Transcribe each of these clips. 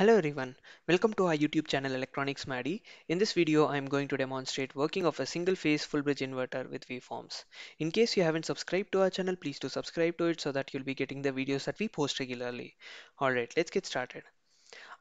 Hello everyone, welcome to our YouTube channel Electronics Maddy. In this video I am going to demonstrate working of a single phase full bridge inverter with waveforms. In case you haven't subscribed to our channel please do subscribe to it so that you'll be getting the videos that we post regularly. Alright let's get started.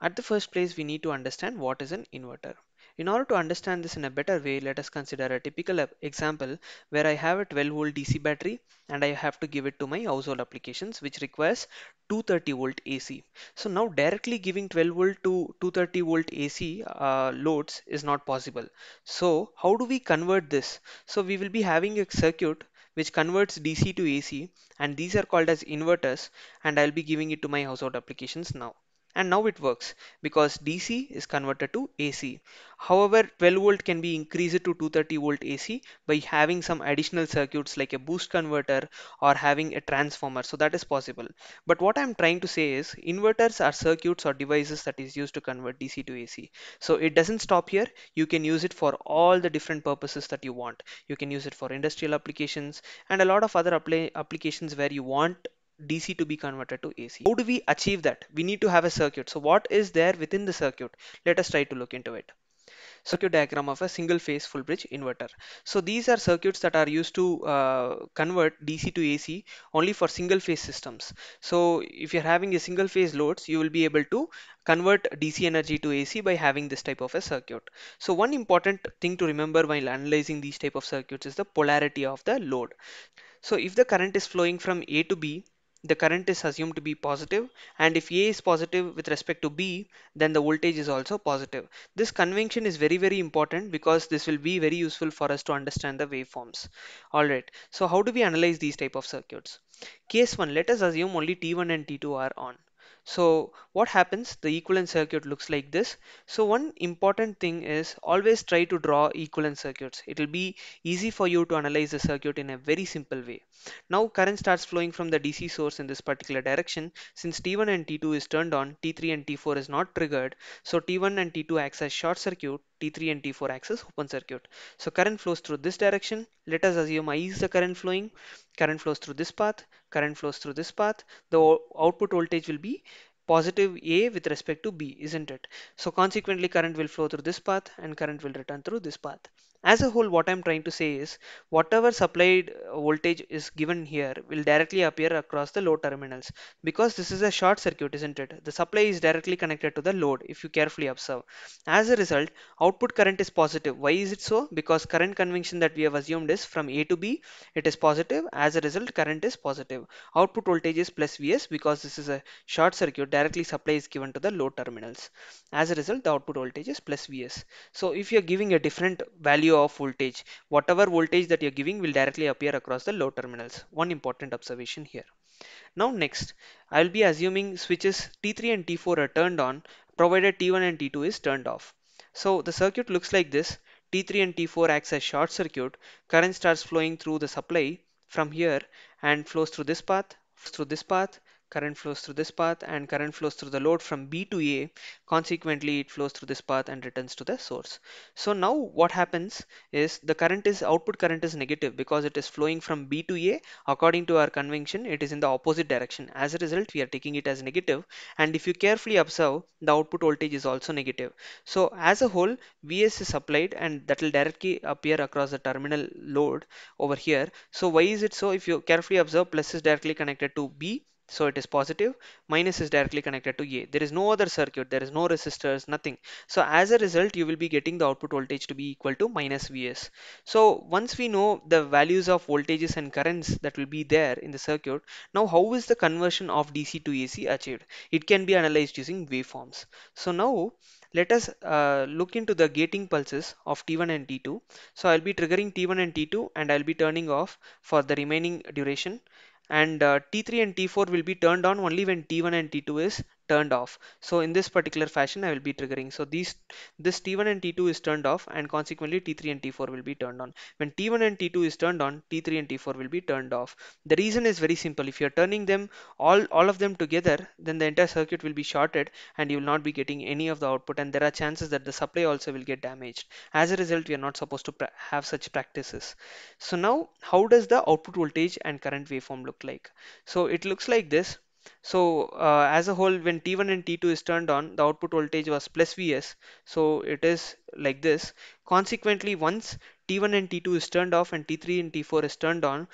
At the first place we need to understand what is an inverter. In order to understand this in a better way, let us consider a typical example where I have a 12 volt DC battery and I have to give it to my household applications which requires 230 volt AC. So now directly giving 12 volt to 230 volt AC uh, loads is not possible. So how do we convert this? So we will be having a circuit which converts DC to AC and these are called as inverters and I'll be giving it to my household applications now and now it works because DC is converted to AC. However, 12 volt can be increased to 230 volt AC by having some additional circuits like a boost converter or having a transformer. So that is possible. But what I'm trying to say is inverters are circuits or devices that is used to convert DC to AC. So it doesn't stop here. You can use it for all the different purposes that you want. You can use it for industrial applications and a lot of other applications where you want DC to be converted to AC. How do we achieve that? We need to have a circuit. So what is there within the circuit? Let us try to look into it. Circuit diagram of a single phase full bridge inverter. So these are circuits that are used to uh, convert DC to AC only for single phase systems. So if you're having a single phase loads, you will be able to convert DC energy to AC by having this type of a circuit. So one important thing to remember while analyzing these type of circuits is the polarity of the load. So if the current is flowing from A to B, the current is assumed to be positive and if A is positive with respect to B then the voltage is also positive. This convention is very very important because this will be very useful for us to understand the waveforms. Alright so how do we analyze these type of circuits? Case 1 let us assume only T1 and T2 are on. So what happens? The equivalent circuit looks like this. So one important thing is always try to draw equivalent circuits. It will be easy for you to analyze the circuit in a very simple way. Now current starts flowing from the DC source in this particular direction. Since T1 and T2 is turned on, T3 and T4 is not triggered. So T1 and T2 acts as short circuit T3 and T4 axis open circuit. So current flows through this direction. Let us assume I is the current flowing. Current flows through this path. Current flows through this path. The output voltage will be positive A with respect to B, isn't it? So consequently current will flow through this path and current will return through this path as a whole what i'm trying to say is whatever supplied uh, voltage is given here will directly appear across the load terminals because this is a short circuit isn't it the supply is directly connected to the load if you carefully observe as a result output current is positive why is it so because current convention that we have assumed is from a to b it is positive as a result current is positive output voltage is plus vs because this is a short circuit directly supply is given to the load terminals as a result the output voltage is plus vs so if you are giving a different value value of voltage whatever voltage that you're giving will directly appear across the load terminals one important observation here now next i will be assuming switches t3 and t4 are turned on provided t1 and t2 is turned off so the circuit looks like this t3 and t4 acts as short circuit current starts flowing through the supply from here and flows through this path through this path current flows through this path and current flows through the load from B to A. Consequently, it flows through this path and returns to the source. So now what happens is the current is output current is negative because it is flowing from B to A. According to our convention, it is in the opposite direction. As a result, we are taking it as negative. And if you carefully observe, the output voltage is also negative. So as a whole, Vs is applied and that will directly appear across the terminal load over here. So why is it so? If you carefully observe, plus is directly connected to B so it is positive minus is directly connected to a there is no other circuit there is no resistors nothing so as a result you will be getting the output voltage to be equal to minus vs so once we know the values of voltages and currents that will be there in the circuit now how is the conversion of dc to ac achieved it can be analyzed using waveforms so now let us uh, look into the gating pulses of t1 and t2 so i'll be triggering t1 and t2 and i'll be turning off for the remaining duration and uh, T3 and T4 will be turned on only when T1 and T2 is turned off. So in this particular fashion, I will be triggering. So these this T1 and T2 is turned off and consequently T3 and T4 will be turned on. When T1 and T2 is turned on, T3 and T4 will be turned off. The reason is very simple. If you're turning them all, all of them together, then the entire circuit will be shorted and you will not be getting any of the output and there are chances that the supply also will get damaged. As a result, we are not supposed to have such practices. So now how does the output voltage and current waveform look like? So it looks like this. So uh, as a whole, when T1 and T2 is turned on, the output voltage was plus Vs. So it is like this. Consequently, once T1 and T2 is turned off and T3 and T4 is turned on,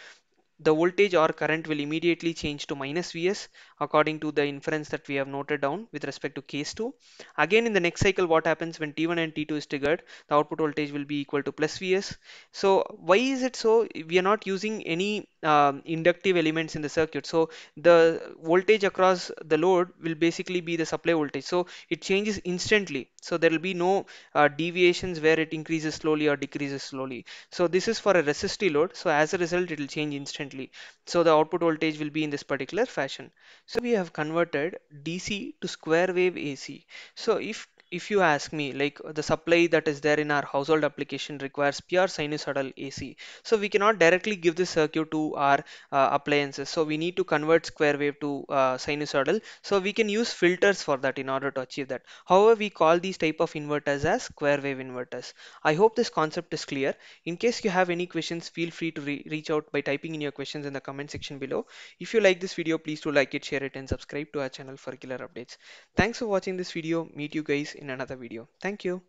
the voltage or current will immediately change to minus Vs according to the inference that we have noted down with respect to case 2. Again in the next cycle what happens when T1 and T2 is triggered the output voltage will be equal to plus Vs. So why is it so? We are not using any um, inductive elements in the circuit. So the voltage across the load will basically be the supply voltage. So it changes instantly. So there will be no uh, deviations where it increases slowly or decreases slowly. So this is for a resistive load. So as a result it will change instantly. So the output voltage will be in this particular fashion. So we have converted DC to square wave AC. So if if you ask me like the supply that is there in our household application requires pure sinusoidal AC so we cannot directly give this circuit to our uh, appliances so we need to convert square wave to uh, sinusoidal so we can use filters for that in order to achieve that however we call these type of inverters as square wave inverters I hope this concept is clear in case you have any questions feel free to re reach out by typing in your questions in the comment section below if you like this video please do like it share it and subscribe to our channel for regular updates thanks for watching this video meet you guys in in another video. Thank you.